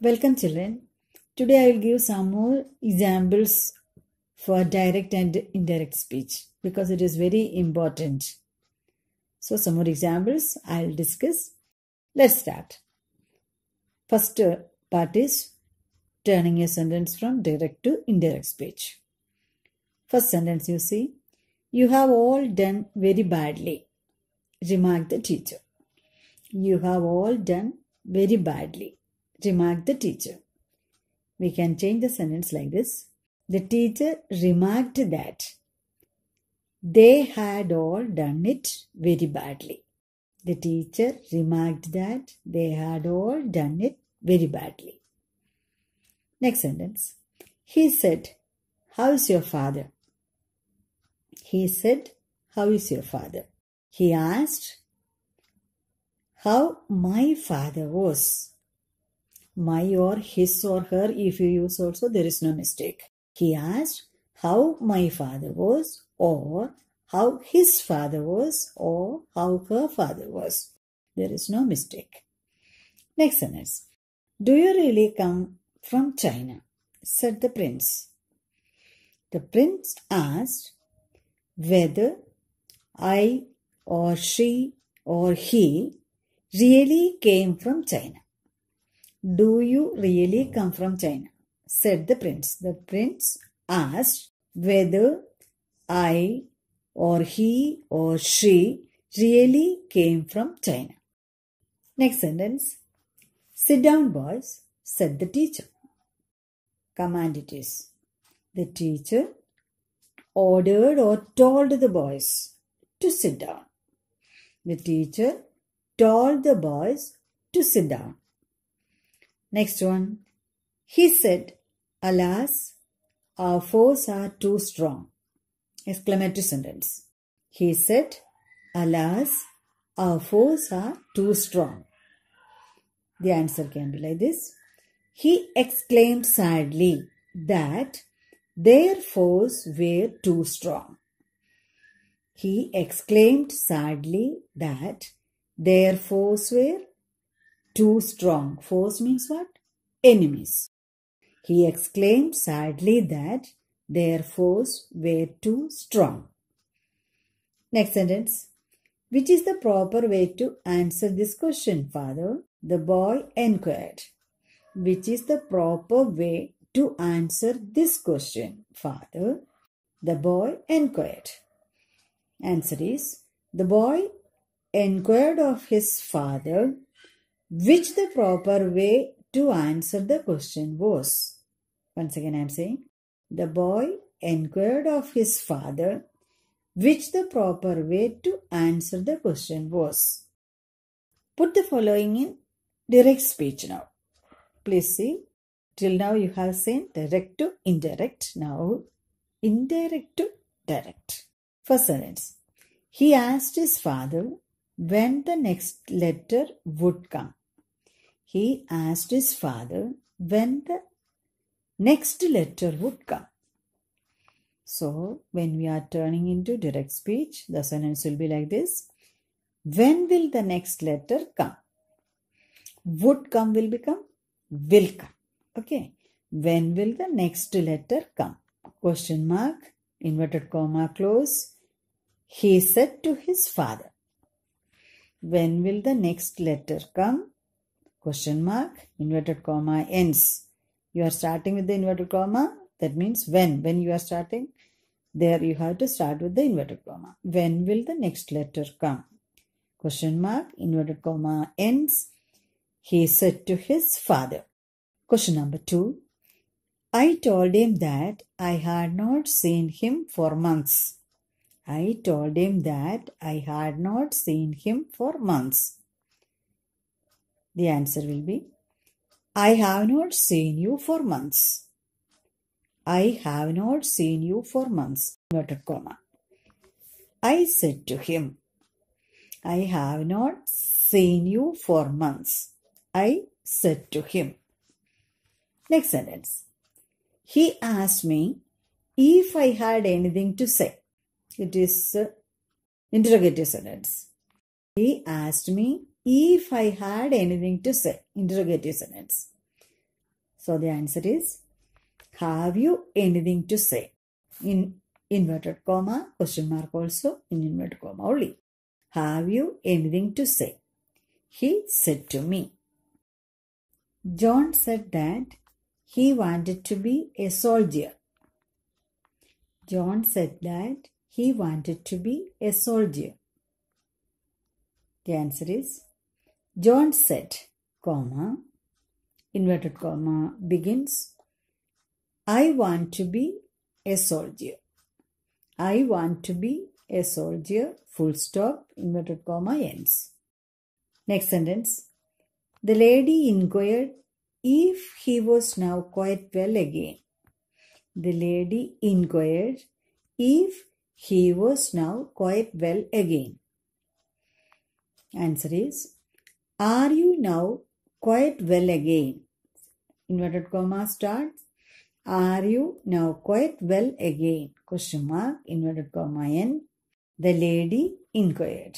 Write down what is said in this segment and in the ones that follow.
Welcome children. Today I will give some more examples for direct and indirect speech because it is very important. So some more examples I will discuss. Let's start. First part is turning a sentence from direct to indirect speech. First sentence you see, you have all done very badly, remarked the teacher. You have all done very badly remarked the teacher. We can change the sentence like this. The teacher remarked that they had all done it very badly. The teacher remarked that they had all done it very badly. Next sentence. He said, How is your father? He said, How is your father? He asked, How my father was my or his or her if you use also there is no mistake he asked how my father was or how his father was or how her father was there is no mistake next sentence do you really come from china said the prince the prince asked whether i or she or he really came from china do you really come from China? said the prince. The prince asked whether I or he or she really came from China. Next sentence Sit down, boys, said the teacher. Command it is. The teacher ordered or told the boys to sit down. The teacher told the boys to sit down. Next one. He said, Alas, our foes are too strong. Exclamatory sentence. He said, Alas, our foes are too strong. The answer can be like this. He exclaimed sadly that their foes were too strong. He exclaimed sadly that their foes were too strong. force means what? Enemies. He exclaimed sadly that their foes were too strong. Next sentence. Which is the proper way to answer this question, father? The boy inquired. Which is the proper way to answer this question, father? The boy inquired. Answer is The boy inquired of his father which the proper way to answer the question was. Once again, I am saying the boy inquired of his father which the proper way to answer the question was. Put the following in direct speech now. Please see. Till now you have seen direct to indirect. Now indirect to direct. First sentence. He asked his father when the next letter would come he asked his father when the next letter would come. So, when we are turning into direct speech, the sentence will be like this When will the next letter come? Would come will become will come. Okay. When will the next letter come? Question mark, inverted comma close. He said to his father, When will the next letter come? question mark inverted comma ends you are starting with the inverted comma that means when when you are starting there you have to start with the inverted comma when will the next letter come question mark inverted comma ends he said to his father question number 2 i told him that i had not seen him for months i told him that i had not seen him for months the answer will be I have not seen you for months. I have not seen you for months. Inverted comma. I said to him, I have not seen you for months. I said to him. Next sentence. He asked me if I had anything to say. It is uh, interrogative sentence. He asked me if I had anything to say. Interrogative sentence. So the answer is have you anything to say? In inverted comma, question mark also in inverted comma only. Have you anything to say? He said to me. John said that he wanted to be a soldier. John said that he wanted to be a soldier. The answer is Joint set, comma, inverted comma begins. I want to be a soldier. I want to be a soldier, full stop, inverted comma ends. Next sentence. The lady inquired if he was now quite well again. The lady inquired if he was now quite well again. Answer is are you now quite well again? Inverted comma starts. Are you now quite well again? Question mark, inverted comma n. The lady inquired.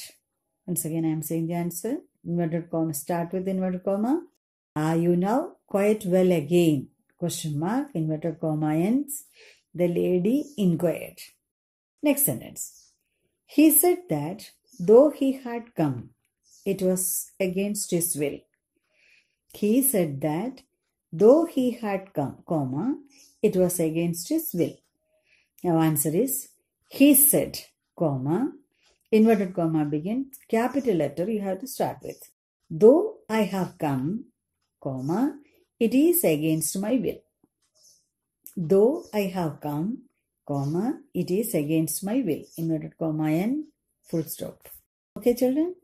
Once again, I am saying the answer. Inverted comma start with inverted comma. Are you now quite well again? Question mark, inverted comma ends. The lady inquired. Next sentence. He said that though he had come it was against his will. He said that though he had come, comma, it was against his will. Now answer is he said, comma, inverted comma begin, capital letter you have to start with. Though I have come, comma, it is against my will. Though I have come, comma, it is against my will. Inverted comma and full stop. Okay, children?